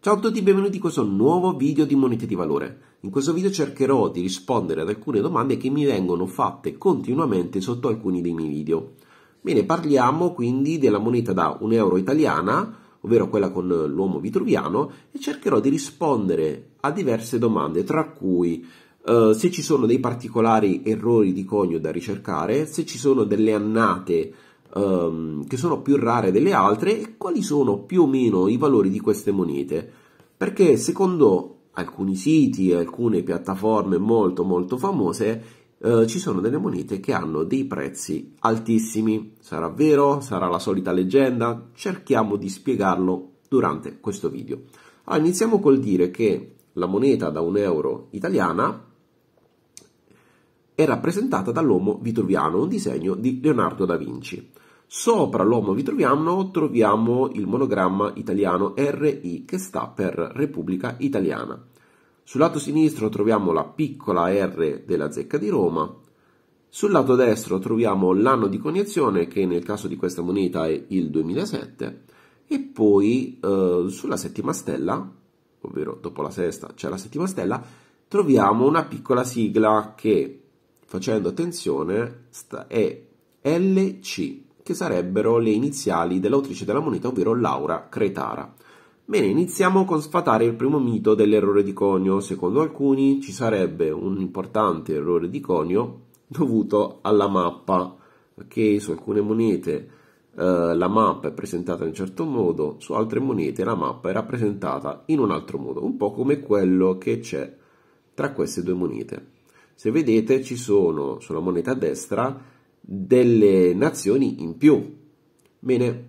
Ciao a tutti e benvenuti in questo nuovo video di monete di valore. In questo video cercherò di rispondere ad alcune domande che mi vengono fatte continuamente sotto alcuni dei miei video. Bene, parliamo quindi della moneta da 1 euro italiana, ovvero quella con l'uomo vitruviano, e cercherò di rispondere a diverse domande, tra cui eh, se ci sono dei particolari errori di conio da ricercare, se ci sono delle annate um, che sono più rare delle altre e quali sono più o meno i valori di queste monete. Perché secondo alcuni siti, alcune piattaforme molto molto famose, eh, ci sono delle monete che hanno dei prezzi altissimi. Sarà vero? Sarà la solita leggenda? Cerchiamo di spiegarlo durante questo video. Allora, iniziamo col dire che la moneta da un euro italiana è rappresentata dall'uomo vitruviano, un disegno di Leonardo da Vinci. Sopra l'uomo vitruviano troviamo il monogramma italiano RI che sta per Repubblica Italiana. Sul lato sinistro troviamo la piccola R della zecca di Roma. Sul lato destro troviamo l'anno di coniazione che nel caso di questa moneta è il 2007 e poi eh, sulla settima stella, ovvero dopo la sesta c'è la settima stella, troviamo una piccola sigla che facendo attenzione è LC che sarebbero le iniziali dell'autrice della moneta, ovvero Laura Cretara. Bene, iniziamo con sfatare il primo mito dell'errore di conio. Secondo alcuni ci sarebbe un importante errore di conio dovuto alla mappa, che su alcune monete eh, la mappa è presentata in un certo modo, su altre monete la mappa è rappresentata in un altro modo, un po' come quello che c'è tra queste due monete. Se vedete ci sono sulla moneta a destra delle nazioni in più. Bene,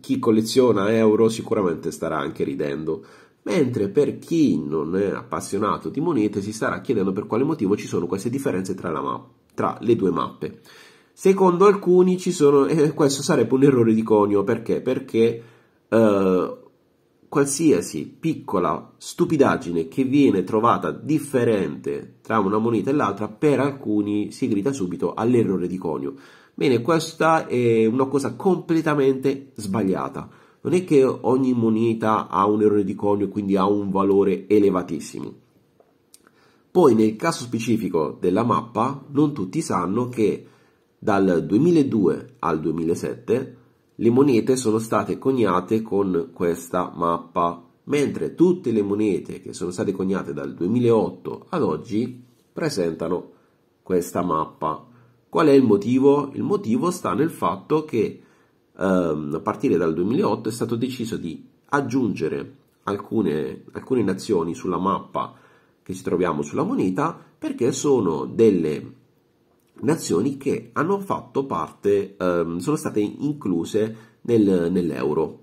chi colleziona euro sicuramente starà anche ridendo, mentre per chi non è appassionato di monete si starà chiedendo per quale motivo ci sono queste differenze tra, la ma- tra le due mappe. Secondo alcuni ci sono, e eh, questo sarebbe un errore di conio, perché? Perché eh, qualsiasi piccola stupidaggine che viene trovata differente tra una moneta e l'altra, per alcuni si grida subito all'errore di conio. Bene, questa è una cosa completamente sbagliata. Non è che ogni moneta ha un errore di conio quindi ha un valore elevatissimo. Poi nel caso specifico della mappa, non tutti sanno che dal 2002 al 2007 le monete sono state coniate con questa mappa, mentre tutte le monete che sono state coniate dal 2008 ad oggi presentano questa mappa. Qual è il motivo? Il motivo sta nel fatto che ehm, a partire dal 2008 è stato deciso di aggiungere alcune, alcune nazioni sulla mappa che ci troviamo sulla moneta perché sono delle nazioni che hanno fatto parte, ehm, sono state incluse nel, nell'euro.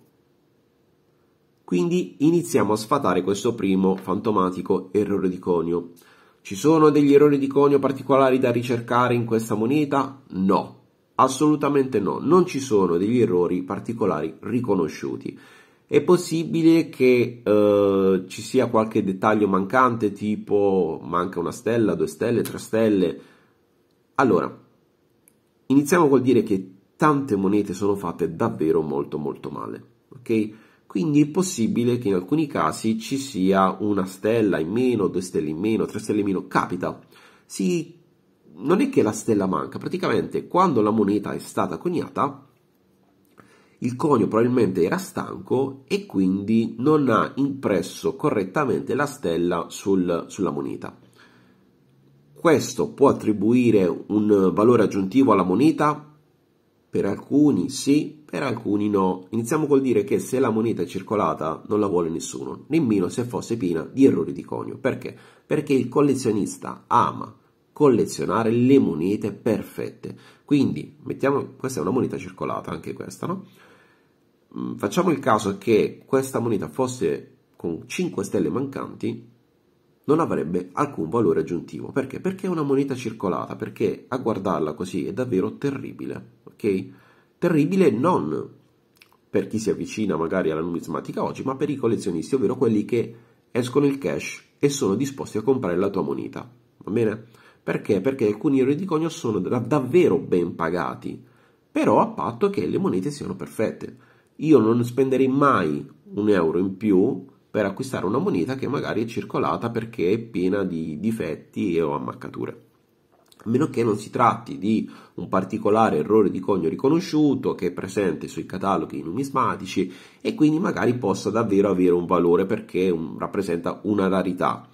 Quindi iniziamo a sfatare questo primo fantomatico errore di conio. Ci sono degli errori di conio particolari da ricercare in questa moneta? No, assolutamente no, non ci sono degli errori particolari riconosciuti. È possibile che eh, ci sia qualche dettaglio mancante, tipo manca una stella, due stelle, tre stelle, allora, iniziamo col dire che tante monete sono fatte davvero molto molto male, ok? Quindi è possibile che in alcuni casi ci sia una stella in meno, due stelle in meno, tre stelle in meno, capita. Si... Non è che la stella manca, praticamente quando la moneta è stata coniata, il conio probabilmente era stanco e quindi non ha impresso correttamente la stella sul, sulla moneta. Questo può attribuire un valore aggiuntivo alla moneta? Per alcuni sì, per alcuni no. Iniziamo col dire che se la moneta è circolata non la vuole nessuno, nemmeno se fosse piena di errori di conio. Perché? Perché il collezionista ama collezionare le monete perfette. Quindi, mettiamo, questa è una moneta circolata, anche questa, no? Mm, facciamo il caso che questa moneta fosse con 5 stelle mancanti, non avrebbe alcun valore aggiuntivo. Perché? Perché è una moneta circolata, perché a guardarla così è davvero terribile, ok? Terribile non per chi si avvicina magari alla numismatica oggi, ma per i collezionisti, ovvero quelli che escono il cash e sono disposti a comprare la tua moneta, va bene? Perché? Perché alcuni euro di conio sono davvero ben pagati, però a patto che le monete siano perfette. Io non spenderei mai un euro in più per acquistare una moneta che magari è circolata perché è piena di difetti o ammaccature. A meno che non si tratti di un particolare errore di conio riconosciuto che è presente sui cataloghi numismatici e quindi magari possa davvero avere un valore perché un, rappresenta una rarità.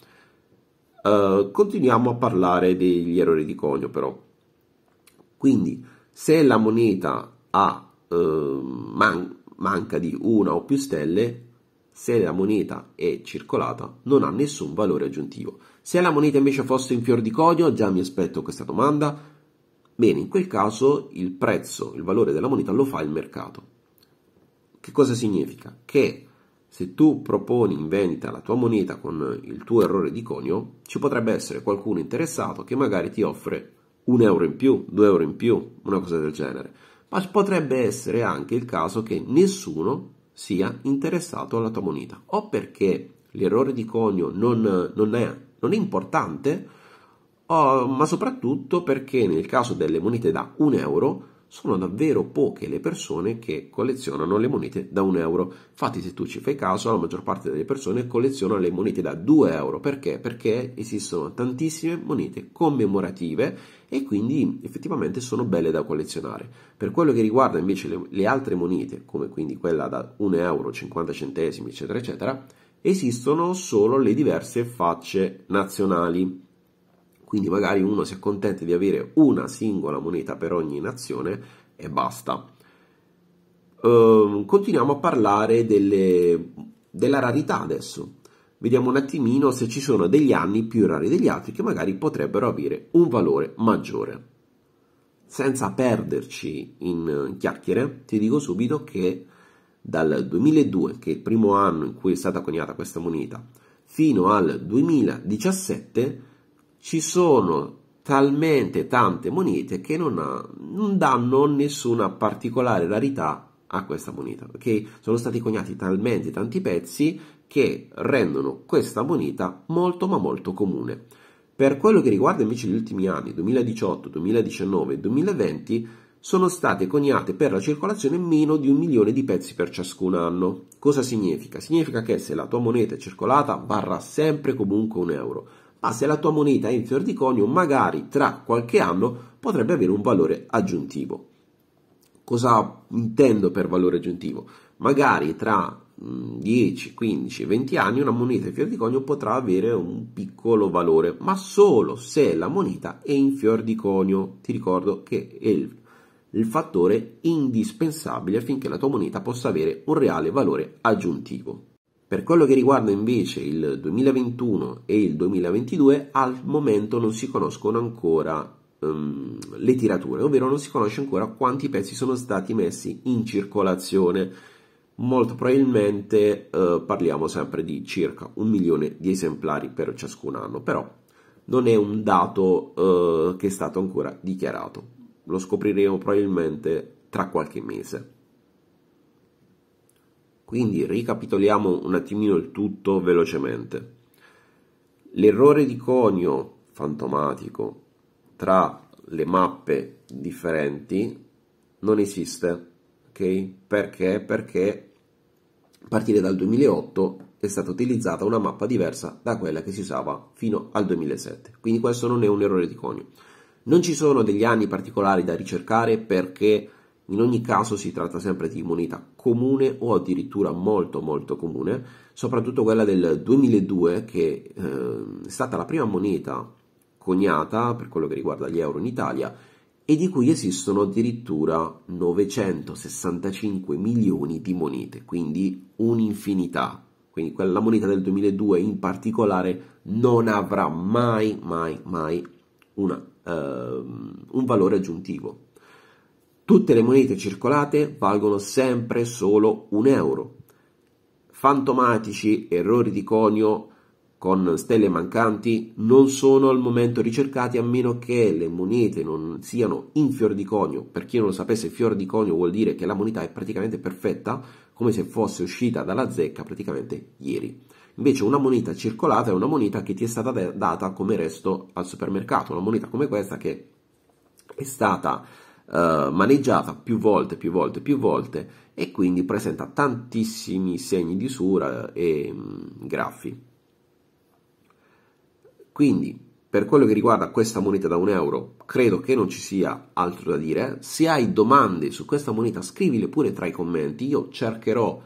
Uh, continuiamo a parlare degli errori di conio però. Quindi se la moneta ha, uh, man- manca di una o più stelle se la moneta è circolata, non ha nessun valore aggiuntivo. Se la moneta invece fosse in fior di conio, già mi aspetto questa domanda, bene, in quel caso il prezzo, il valore della moneta lo fa il mercato. Che cosa significa? Che se tu proponi in vendita la tua moneta con il tuo errore di conio, ci potrebbe essere qualcuno interessato che magari ti offre un euro in più, due euro in più, una cosa del genere. Ma potrebbe essere anche il caso che nessuno sia interessato alla tua moneta o perché l'errore di conio non, non, è, non è, importante, o, ma soprattutto perché nel caso delle monete da 1 euro sono davvero poche le persone che collezionano le monete da 1 euro. Infatti, se tu ci fai caso, la maggior parte delle persone colleziona le monete da 2 euro. Perché? Perché esistono tantissime monete commemorative e quindi effettivamente sono belle da collezionare. Per quello che riguarda invece le, le altre monete, come quindi quella da 1 euro, 50 centesimi, eccetera, eccetera, esistono solo le diverse facce nazionali quindi magari uno si accontenta di avere una singola moneta per ogni nazione e basta. Ehm, continuiamo a parlare delle, della rarità adesso. Vediamo un attimino se ci sono degli anni più rari degli altri che magari potrebbero avere un valore maggiore. Senza perderci in chiacchiere, ti dico subito che dal 2002, che è il primo anno in cui è stata coniata questa moneta, fino al 2017 ci sono talmente tante monete che non, ha, non danno nessuna particolare rarità a questa moneta, ok? Sono stati coniati talmente tanti pezzi che rendono questa moneta molto ma molto comune. Per quello che riguarda invece gli ultimi anni, 2018, 2019 e 2020, sono state coniate per la circolazione meno di un milione di pezzi per ciascun anno. Cosa significa? Significa che se la tua moneta è circolata varrà sempre comunque un euro, ma ah, se la tua moneta è in fior di conio, magari tra qualche anno potrebbe avere un valore aggiuntivo. Cosa intendo per valore aggiuntivo? Magari tra 10, 15, 20 anni una moneta in fior di conio potrà avere un piccolo valore, ma solo se la moneta è in fior di conio. Ti ricordo che è il, il fattore indispensabile affinché la tua moneta possa avere un reale valore aggiuntivo. Per quello che riguarda invece il 2021 e il 2022, al momento non si conoscono ancora um, le tirature, ovvero non si conosce ancora quanti pezzi sono stati messi in circolazione. Molto probabilmente uh, parliamo sempre di circa un milione di esemplari per ciascun anno, però non è un dato uh, che è stato ancora dichiarato. Lo scopriremo probabilmente tra qualche mese. Quindi ricapitoliamo un attimino il tutto velocemente. L'errore di conio fantomatico tra le mappe differenti non esiste, ok? Perché? Perché a partire dal 2008 è stata utilizzata una mappa diversa da quella che si usava fino al 2007. Quindi questo non è un errore di conio. Non ci sono degli anni particolari da ricercare perché in ogni caso si tratta sempre di moneta comune o addirittura molto molto comune, soprattutto quella del 2002 che eh, è stata la prima moneta coniata per quello che riguarda gli euro in Italia e di cui esistono addirittura 965 milioni di monete, quindi un'infinità. Quindi quella moneta del 2002 in particolare non avrà mai, mai, mai una, eh, un valore aggiuntivo Tutte le monete circolate valgono sempre solo un euro. Fantomatici errori di conio con stelle mancanti non sono al momento ricercati a meno che le monete non siano in fior di conio. Per chi non lo sapesse, fior di conio vuol dire che la moneta è praticamente perfetta, come se fosse uscita dalla zecca praticamente ieri. Invece una moneta circolata è una moneta che ti è stata data come resto al supermercato, una moneta come questa che è stata eh, maneggiata più volte, più volte, più volte e quindi presenta tantissimi segni di sura e mh, mm, graffi. Quindi, per quello che riguarda questa moneta da un euro, credo che non ci sia altro da dire. Se hai domande su questa moneta, scrivile pure tra i commenti. Io cercherò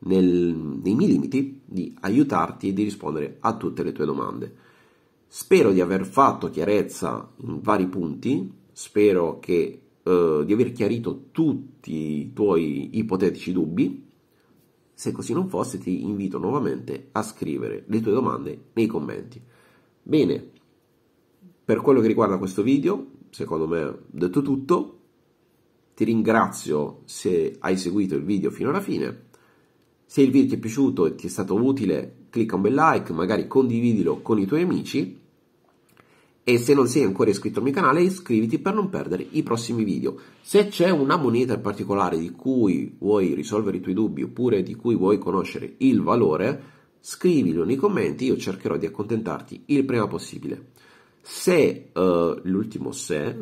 nel, nei miei limiti di aiutarti e di rispondere a tutte le tue domande. Spero di aver fatto chiarezza in vari punti. Spero che eh, di aver chiarito tutti i tuoi ipotetici dubbi. Se così non fosse, ti invito nuovamente a scrivere le tue domande nei commenti. Bene, per quello che riguarda questo video, secondo me ho detto tutto. Ti ringrazio se hai seguito il video fino alla fine. Se il video ti è piaciuto e ti è stato utile, clicca un bel like, magari condividilo con i tuoi amici e se non sei ancora iscritto al mio canale iscriviti per non perdere i prossimi video. Se c'è una moneta in particolare di cui vuoi risolvere i tuoi dubbi oppure di cui vuoi conoscere il valore, scrivilo nei commenti, io cercherò di accontentarti il prima possibile. Se, uh, l'ultimo se,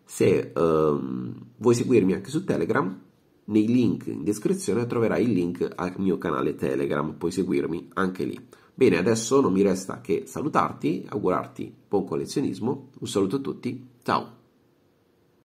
se uh, vuoi seguirmi anche su Telegram, nei link in descrizione troverai il link al mio canale Telegram, puoi seguirmi anche lì. Bene, adesso non mi resta che salutarti, augurarti buon collezionismo, un saluto a tutti, ciao!